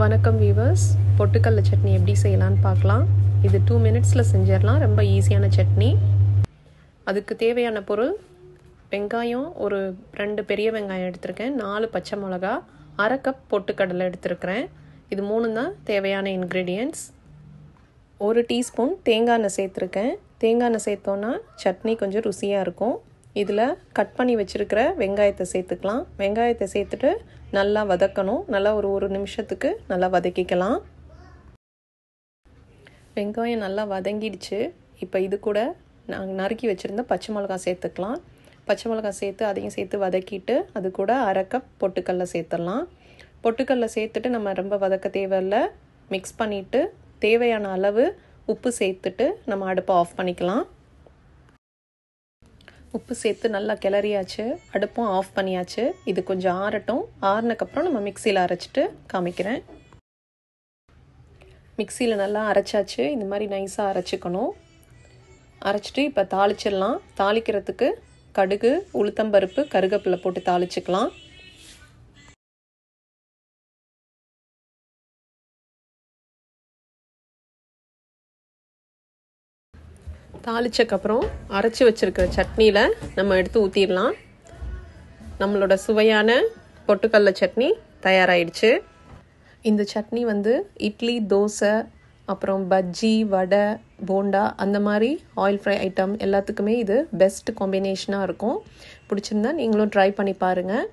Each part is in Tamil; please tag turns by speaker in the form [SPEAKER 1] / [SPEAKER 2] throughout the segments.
[SPEAKER 1] வணக்கம் வீவர்ஸ் பொட்டுக்கல்ல சட்னி எப்படி செய்யலான்னு பார்க்கலாம் இது டூ மினிட்ஸில் செஞ்சிடலாம் ரொம்ப ஈஸியான சட்னி அதுக்கு தேவையான பொருள் வெங்காயம் ஒரு ரெண்டு பெரிய வெங்காயம் எடுத்திருக்கேன் நாலு பச்சை மிளகா அரை கப் பொட்டுக்கடலை எடுத்திருக்கிறேன் இது மூணு தான் தேவையான இன்க்ரீடியன்ட்ஸ் ஒரு டீஸ்பூன் தேங்காய் எண்ணெய் சேர்த்துருக்கேன் தேங்காய் எண்ணெய் சேர்த்தோன்னா சட்னி கொஞ்சம் ருசியாக இருக்கும் இதில் கட் பண்ணி வச்சுருக்கிற வெங்காயத்தை சேர்த்துக்கலாம் வெங்காயத்தை சேர்த்துட்டு நல்லா வதக்கணும் நல்லா ஒரு ஒரு நிமிஷத்துக்கு நல்லா வதக்கிக்கலாம் வெங்காயம் நல்லா வதங்கிடுச்சு இப்போ இது கூட நாங்கள் நறுக்கி வச்சுருந்த பச்சை மிளகா சேர்த்துக்கலாம் பச்சை மிளகா சேர்த்து அதையும் சேர்த்து வதக்கிட்டு அது கூட அரைக்க பொட்டுக்கல்ல சேர்த்துடலாம் பொட்டுக்கல்ல சேர்த்துட்டு நம்ம ரொம்ப வதக்க தேவையில்லை மிக்ஸ் பண்ணிவிட்டு தேவையான அளவு உப்பு சேர்த்துட்டு நம்ம அடுப்பை ஆஃப் பண்ணிக்கலாம் உப்பு சேர்த்து நல்லா கிளறியாச்சு அடுப்பும் ஆஃப் பண்ணியாச்சு இது கொஞ்சம் ஆறட்டும் ஆறினக்கப்புறம் நம்ம மிக்சியில் அரைச்சிட்டு காமிக்கிறேன் மிக்சியில் நல்லா அரைச்சாச்சு இந்த மாதிரி நைஸாக அரைச்சிக்கணும் அரைச்சிட்டு இப்போ தாளிச்சிடலாம் தாளிக்கிறதுக்கு கடுகு உளுத்தம்பருப்பு கருகப்பில் போட்டு தாளிச்சிக்கலாம் தாளிச்சக்கப்புறம் அரைச்சி வச்சுருக்கிற சட்னியில் நம்ம எடுத்து ஊற்றிடலாம் நம்மளோட சுவையான பொட்டுக்கடல சட்னி தயாராகிடுச்சு இந்த சட்னி வந்து இட்லி தோசை அப்புறம் பஜ்ஜி வடை போண்டா அந்த மாதிரி ஆயில் ஃப்ரை ஐட்டம் எல்லாத்துக்குமே இது பெஸ்ட் காம்பினேஷனாக இருக்கும் பிடிச்சிருந்தா நீங்களும் ட்ரை பண்ணி பாருங்கள்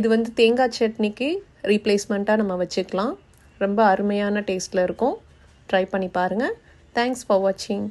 [SPEAKER 1] இது வந்து தேங்காய் சட்னிக்கு ரீப்ளேஸ்மெண்ட்டாக நம்ம வச்சுக்கலாம் ரொம்ப அருமையான டேஸ்ட்டில் இருக்கும் ட்ரை பண்ணி பாருங்கள் தேங்க்ஸ் ஃபார் வாட்சிங்